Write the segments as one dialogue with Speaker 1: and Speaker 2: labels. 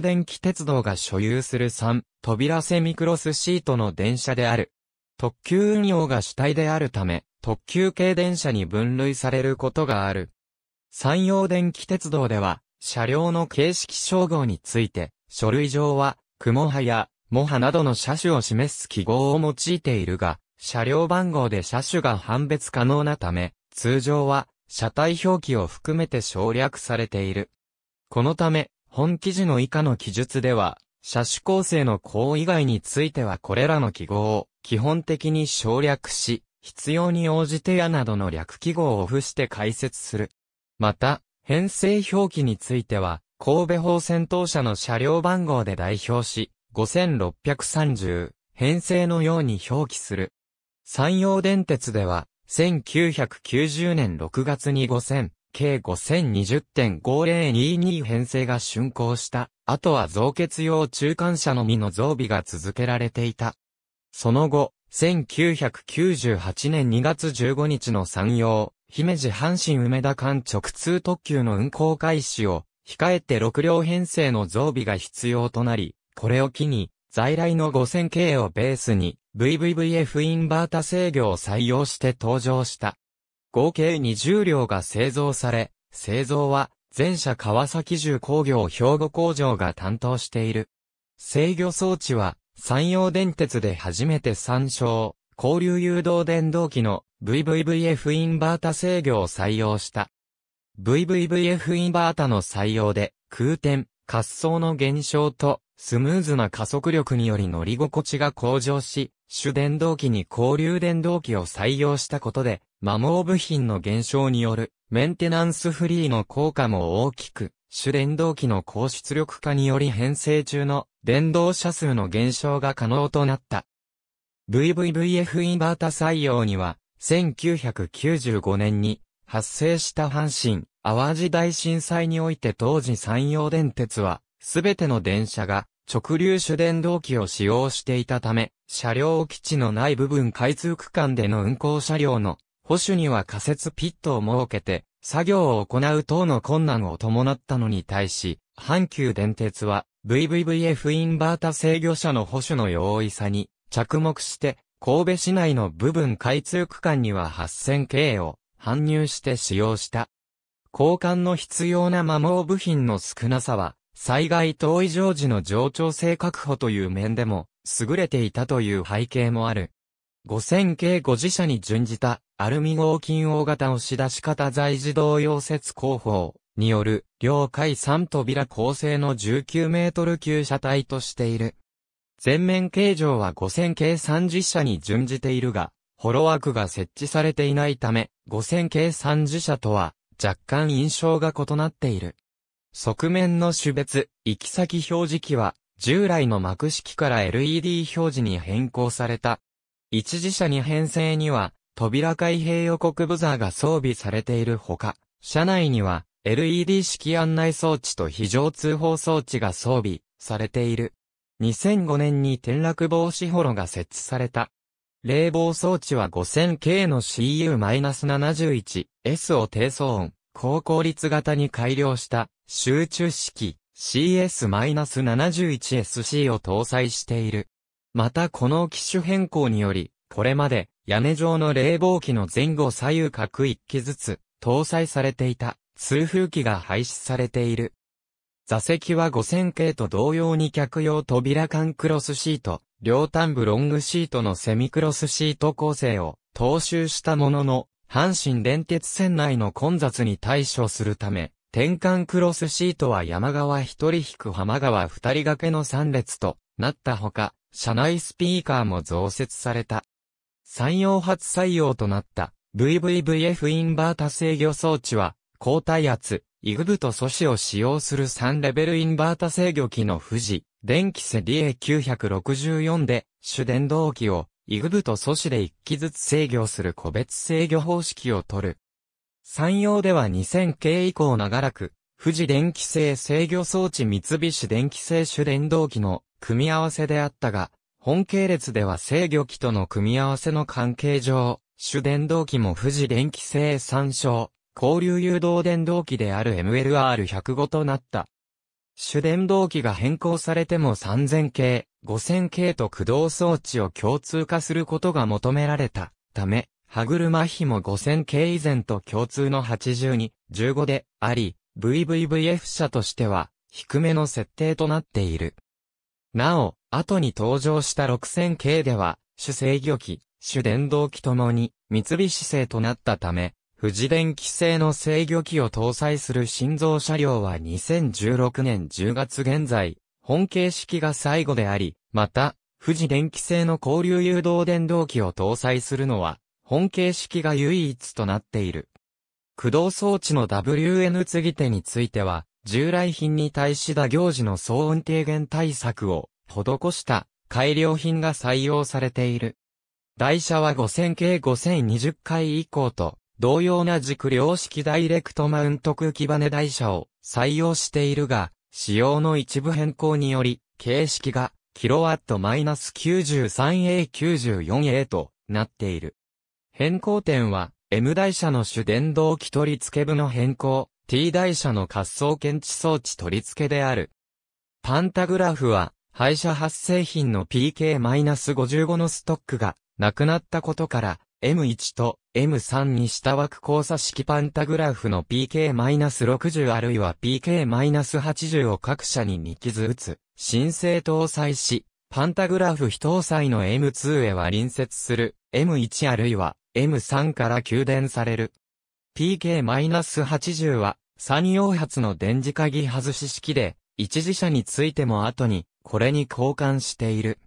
Speaker 1: 電気鉄道が所有する3、扉セミクロスシートの電車である。特急運用が主体であるため、特急系電車に分類されることがある。山陽電気鉄道では、車両の形式称号について、書類上は、雲葉や、モハなどの車種を示す記号を用いているが、車両番号で車種が判別可能なため、通常は、車体表記を含めて省略されている。このため、本記事の以下の記述では、車種構成の項以外についてはこれらの記号を基本的に省略し、必要に応じてやなどの略記号を付して解説する。また、編成表記については、神戸方戦闘車の車両番号で代表し、5630編成のように表記する。山陽電鉄では、1990年6月に5000計5020.5022編成が竣工した。あとは造血用中間車のみの増備が続けられていた。その後、1998年2月15日の山陽、姫路阪神梅田間直通特急の運行開始を、控えて6両編成の増備が必要となり、これを機に、在来の 5000K をベースに、VVVF インバータ制御を採用して登場した。合計20両が製造され、製造は全社川崎重工業兵庫工場が担当している。制御装置は山陽電鉄で初めて参照、交流誘導電動機の VVVF インバータ制御を採用した。VVVF インバータの採用で空転、滑走の減少とスムーズな加速力により乗り心地が向上し、主電動機に交流電動機を採用したことで摩耗部品の減少によるメンテナンスフリーの効果も大きく、主電動機の高出力化により編成中の電動車数の減少が可能となった。VVVF インバータ採用には、1995年に発生した阪神、淡路大震災において当時山陽電鉄は、すべての電車が直流主電動機を使用していたため、車両基地のない部分開通区間での運行車両の保守には仮設ピットを設けて、作業を行う等の困難を伴ったのに対し、阪急電鉄は VVVF インバータ制御車の保守の容易さに着目して、神戸市内の部分開通区間には8000系を搬入して使用した。交換の必要な摩耗部品の少なさは、災害等異常時の上調性確保という面でも優れていたという背景もある。5000系5自社に準じたアルミ合金大型押し出し型材自動溶接工法による、両階3扉構成の19メートル級車体としている。全面形状は5000系30車に準じているが、ホロワークが設置されていないため、5000系30車とは若干印象が異なっている。側面の種別、行き先表示器は、従来の幕式から LED 表示に変更された。一時車に編成には、扉開閉予告ブザーが装備されているほか、車内には LED 式案内装置と非常通報装置が装備されている。2005年に転落防止ホロが設置された。冷房装置は 5000K の CU-71S を低騒音、高効率型に改良した集中式 CS-71SC を搭載している。またこの機種変更により、これまで屋根状の冷房機の前後左右各1機ずつ搭載されていた通風機が廃止されている。座席は5000系と同様に客用扉間クロスシート、両端部ロングシートのセミクロスシート構成を踏襲したものの、阪神電鉄線内の混雑に対処するため、転換クロスシートは山側1人引く浜川2人掛けの3列となったほか、車内スピーカーも増設された。産業初採用となった VVVF インバータ制御装置は、高耐圧、イグブと素子を使用する3レベルインバータ制御機の富士、電気セリエ964で、主電動機を、イグブと素子で1機ずつ制御する個別制御方式を取る。山陽では2000系以降長らく、富士電気製制御装置三菱電気製主電動機の組み合わせであったが、本系列では制御機との組み合わせの関係上、主電動機も富士電気製参照、交流誘導電動機である MLR105 となった。主電動機が変更されても3000系、5000系と駆動装置を共通化することが求められたため、歯車比も5000系以前と共通の82、15であり、VVVF 社としては低めの設定となっている。なお、後に登場した6000系では、主制御機、主電動機ともに、三菱製となったため、富士電機製の制御機を搭載する新造車両は2016年10月現在、本形式が最後であり、また、富士電機製の交流誘導電動機を搭載するのは、本形式が唯一となっている。駆動装置の WN 継ぎ手については、従来品に対し打行時の騒音低減対策を施した改良品が採用されている。台車は5000系5020回以降と、同様な軸量式ダイレクトマウント空気バネ台車を採用しているが、仕様の一部変更により、形式が、キロワット -93A94A となっている。変更点は、M 台車の主電動機取り付け部の変更、T 台車の滑走検知装置取り付けである。パンタグラフは、廃車発生品の PK-55 のストックがなくなったことから M1 と M3 に下枠交差式パンタグラフの PK-60 あるいは PK-80 を各社に2傷打つ申請搭載し、パンタグラフ非搭載の M2 へは隣接する M1 あるいは M3 から給電される。PK-80 は、3ニ発の電磁鍵外し式で、一時車についても後に、これに交換している。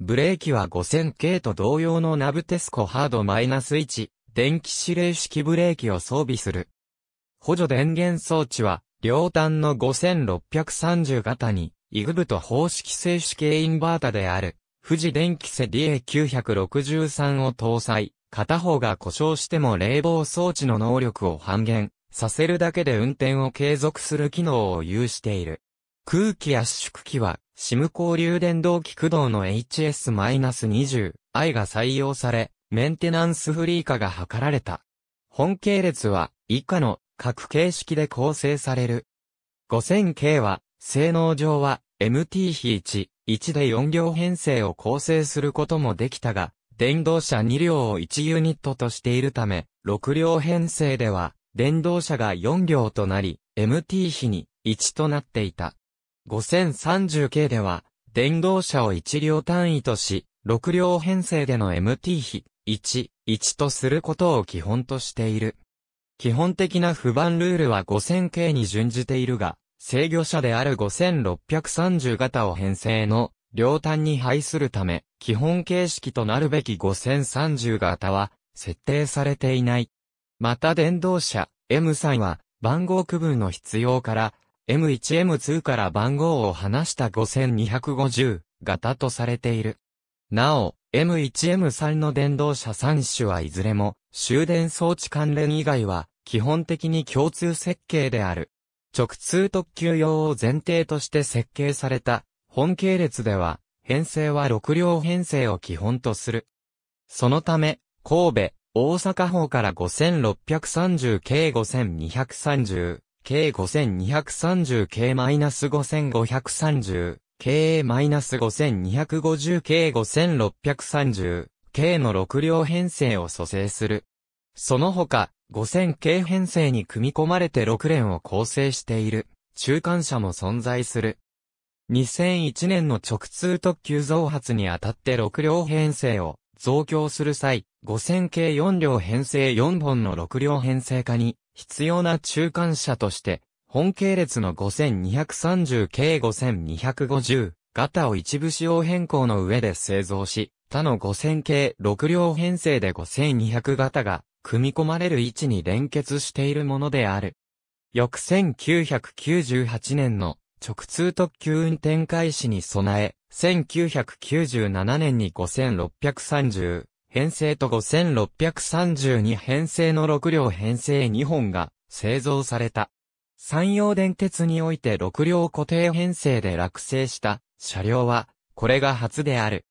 Speaker 1: ブレーキは 5000K と同様のナブテスコハード -1 電気指令式ブレーキを装備する。補助電源装置は両端の5630型にイグブと方式静止系インバータである富士電気セディ A963 を搭載。片方が故障しても冷房装置の能力を半減させるだけで運転を継続する機能を有している。空気圧縮機は、シム交流電動機駆動の HS-20i が採用され、メンテナンスフリー化が図られた。本系列は、以下の各形式で構成される。5000K は、性能上は MT-1、1で4両編成を構成することもできたが、電動車2両を1ユニットとしているため、6両編成では、電動車が4両となり、MT 比に1となっていた。5030系では、電動車を1両単位とし、6両編成での MT 比、1、1とすることを基本としている。基本的な不番ルールは5000系に準じているが、制御車である5630型を編成の両端に配するため、基本形式となるべき5030型は設定されていない。また電動車 M3 は番号区分の必要から M1M2 から番号を離した5250型とされている。なお、M1M3 の電動車3種はいずれも、終電装置関連以外は、基本的に共通設計である。直通特急用を前提として設計された、本系列では、編成は6両編成を基本とする。そのため、神戸、大阪方から5630計5230、K、5230、K-5530、K-5250、K5630、K の6両編成を組成する。その他、5000系編成に組み込まれて6連を構成している、中間車も存在する。2001年の直通特急増発にあたって6両編成を増強する際、5000系4両編成4本の6両編成化に必要な中間車として、本系列の5230系5250型を一部仕様変更の上で製造し、他の5000系6両編成で5200型が組み込まれる位置に連結しているものである。翌1998年の直通特急運転開始に備え、1997年に5630編成と5632編成の6両編成2本が製造された。山陽電鉄において6両固定編成で落成した車両は、これが初である。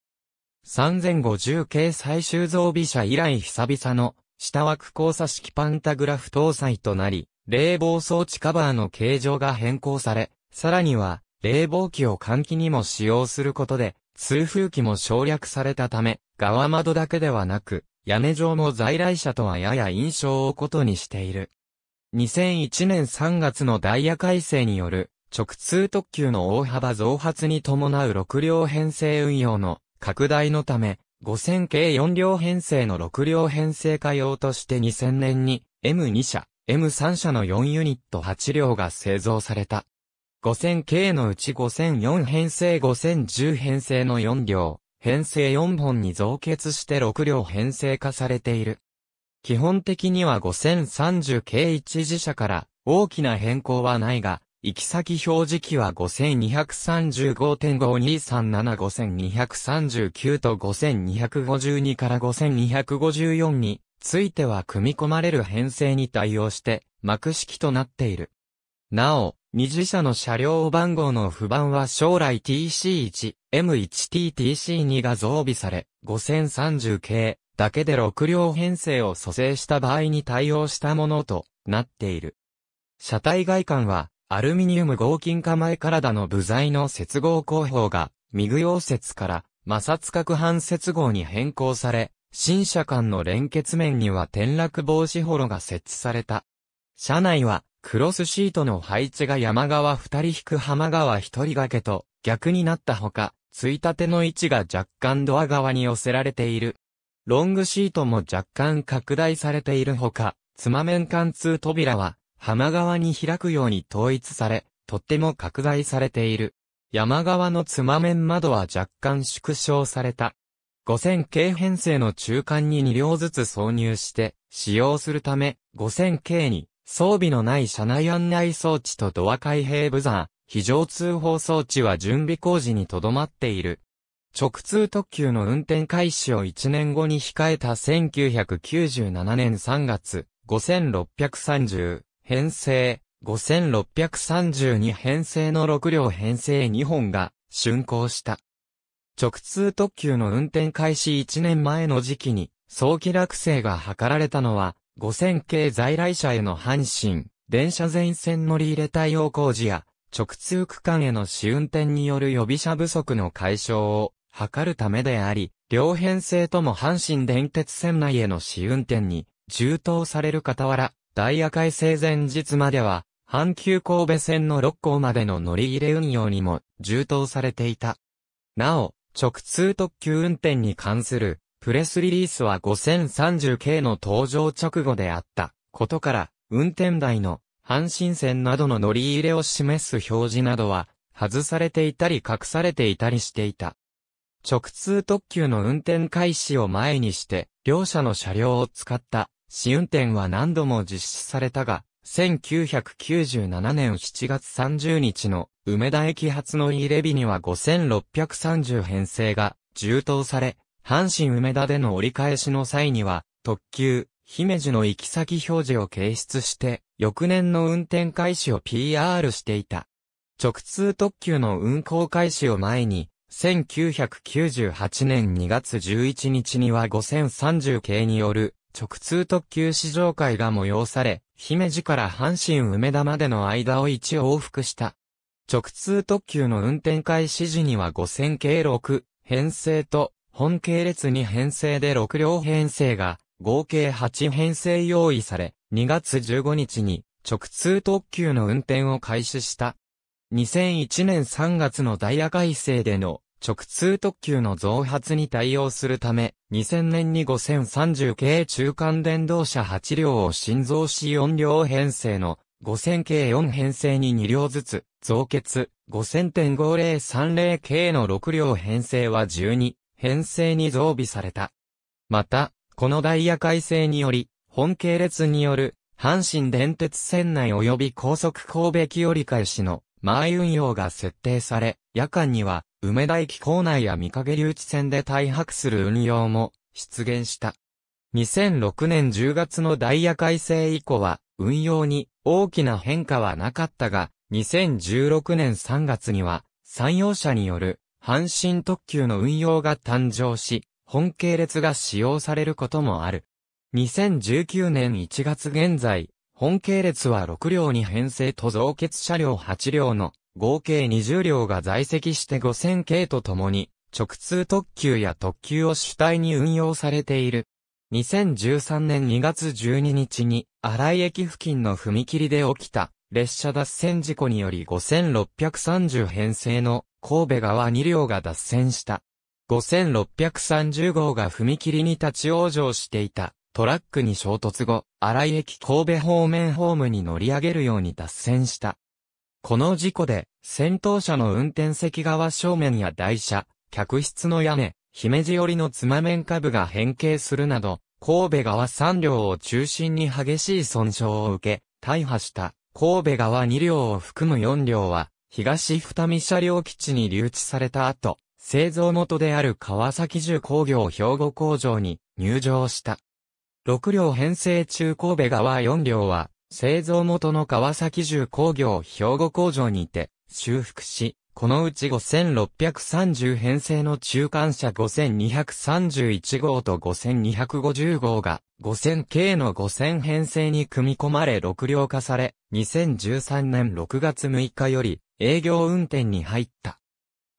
Speaker 1: 3050系最終増備車以来久々の下枠交差式パンタグラフ搭載となり、冷房装置カバーの形状が変更され、さらには、冷房機を換気にも使用することで、通風機も省略されたため、側窓だけではなく、屋根上も在来車とはやや印象を異にしている。2001年3月のダイヤ改正による直通特急の大幅増発に伴う6両編成運用の拡大のため、5000系4両編成の6両編成化用として2000年に M2 社、M3 社の4ユニット8両が製造された。5000 k のうち5004編成5010編成の4両、編成4本に増結して6両編成化されている。基本的には5030 k 1自社から大きな変更はないが、行き先表示機は5235.52375,239と5252から5254については組み込まれる編成に対応して幕式となっている。なお、二次車の車両番号の不番は将来 TC1、M1T、TC2 が増備され、5030系だけで6両編成を蘇生した場合に対応したものとなっている。車体外観は、アルミニウム合金化前体の部材の接合工法が、ミグ溶接から摩擦角反接合に変更され、新車間の連結面には転落防止ホロが設置された。車内は、クロスシートの配置が山側2人引く浜側1人掛けと逆になったほか、ついたての位置が若干ドア側に寄せられている。ロングシートも若干拡大されているほか、つま面貫通扉は浜側に開くように統一され、とっても拡大されている。山側のつま面窓は若干縮小された。5000系編成の中間に2両ずつ挿入して、使用するため、5000系に装備のない車内案内装置とドア開閉ブザー、非常通報装置は準備工事にとどまっている。直通特急の運転開始を1年後に控えた1997年3月、5630編成、5632編成の6両編成2本が竣工した。直通特急の運転開始1年前の時期に早期落成が図られたのは5000系在来車への阪神、電車全線乗り入れ対応工事や、直通区間への試運転による予備車不足の解消を図るためであり、両編成とも阪神電鉄線内への試運転に充当される傍ら、ダイヤ改正前日までは、阪急神戸線の6校までの乗り入れ運用にも充当されていた。なお、直通特急運転に関するプレスリリースは 5030K の登場直後であったことから、運転台の阪神線などの乗り入れを示す表示などは、外されていたり隠されていたりしていた。直通特急の運転開始を前にして、両社の車両を使った試運転は何度も実施されたが、1997年7月30日の梅田駅発乗り入れ日には5630編成が充当され、阪神梅田での折り返しの際には、特急、姫路の行き先表示を掲出して、翌年の運転開始を PR していた。直通特急の運行開始を前に、1998年2月11日には5030系による直通特急試乗会が催され、姫路から阪神梅田までの間を一往復した。直通特急の運転開始時には5000系6編成と本系列に編成で6両編成が、合計8編成用意され、2月15日に直通特急の運転を開始した。2001年3月のダイヤ改正での直通特急の増発に対応するため、2000年に5030系中間電動車8両を新造し4両編成の5000系4編成に2両ずつ、増結、5000.5030系の6両編成は12編成に増備された。また、このダイヤ改正により、本系列による、阪神電鉄線内及び高速神戸駅折り返しの前運用が設定され、夜間には、梅田駅構内や三陰留置線で退泊する運用も出現した。2006年10月のダイヤ改正以降は、運用に大きな変化はなかったが、2016年3月には、山陽車による阪神特急の運用が誕生し、本系列が使用されることもある。2019年1月現在、本系列は6両に編成と増結車両8両の合計20両が在籍して5000系とともに直通特急や特急を主体に運用されている。2013年2月12日に荒井駅付近の踏切で起きた列車脱線事故により5630編成の神戸側2両が脱線した。5630号が踏切に立ち往生していたトラックに衝突後、荒井駅神戸方面ホームに乗り上げるように脱線した。この事故で、先頭車の運転席側正面や台車、客室の屋根、姫路寄りのつま面下部が変形するなど、神戸側3両を中心に激しい損傷を受け、大破した神戸側2両を含む4両は、東二見車両基地に留置された後、製造元である川崎重工業兵庫工場に入場した。6両編成中神戸側4両は、製造元の川崎重工業兵庫工場にて、修復し、このうち5630編成の中間車5231号と5250号が5000系の5000編成に組み込まれ6両化され、2013年6月6日より営業運転に入った。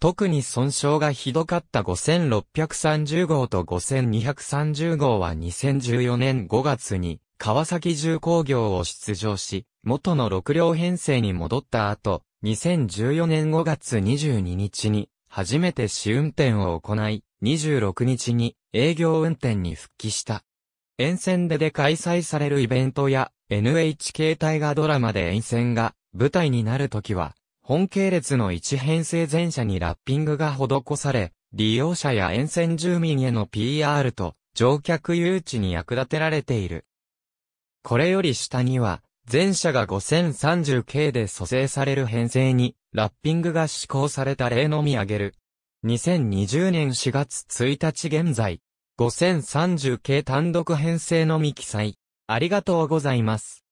Speaker 1: 特に損傷がひどかった5630号と5230号は2014年5月に川崎重工業を出場し、元の6両編成に戻った後、2014年5月22日に初めて試運転を行い、26日に営業運転に復帰した。沿線でで開催されるイベントや NHK 大河ドラマで沿線が舞台になるときは本系列の1編成全車にラッピングが施され、利用者や沿線住民への PR と乗客誘致に役立てられている。これより下には、全車が 5030K で蘇生される編成に、ラッピングが施行された例のみ挙げる。2020年4月1日現在、5030K 単独編成のみ記載。ありがとうございます。